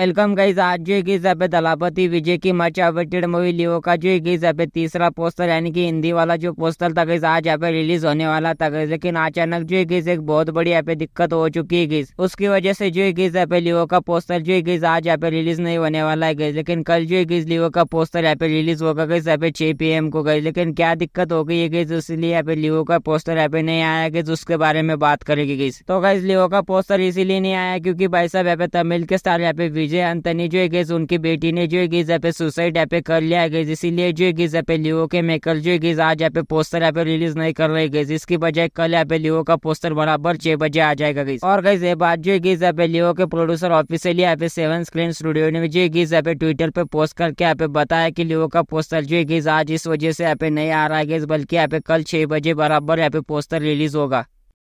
welcome guys आज जो है कि दलापति विजय की मच अवेटेड मूवी लियो का जो है कि तीसरा पोस्टर यानी कि हिंदी वाला जो पोस्टर था गई आज यहाँ पे रिलीज होने वाला था गई लेकिन अचानक जो है कि एक बहुत बड़ी यहाँ पे दिक्कत हो चुकी है गई उसकी वजह से जो है कि लियो का पोस्टर जो है आज यहाँ पे रिलीज नहीं होने वाला है गई लेकिन कल जो है लियो का पोस्टर यहाँ पे रिलीज होगा गई जब छह पी एम को गई लेकिन क्या दिक्कत हो गई है इसलिए यहाँ पे लियो का पोस्टर यहाँ पे नहीं आया गई उसके बारे में बात करेगी गई तो गई लियो का पोस्टर इसीलिए नहीं आया क्यूँकी भाई साहब यहाँ पे तमिल के स्टार यहाँ पे विजय अंतनी जो है उनकी बेटी ने जो है यहाँ पे सुसाइड यहाँ पे कर लिया गई इसीलिए जो है यहाँ पे लियो के मेकर जो है आज यहाँ पे पोस्टर यहाँ पे रिलीज नहीं कर रहे गई इसकी बजाय कल यहाँ पे लियो का पोस्टर बराबर छह बजे आ जाएगा गई और गई ये बात जो है यहाँ पे लियो के प्रोड्यूसर ऑफिसियली यहाँ पे सेवन स्क्रीन स्टूडियो ने जो है यहाँ पे ट्विटर पे पोस्ट करके यहाँ पे बताया की लियो का पोस्टर जो है आज इस वजह से यहाँ पे नहीं आ रहा है बल्कि यहाँ पे कल छह बजे बराबर यहाँ पे पोस्टर रिलीज होगा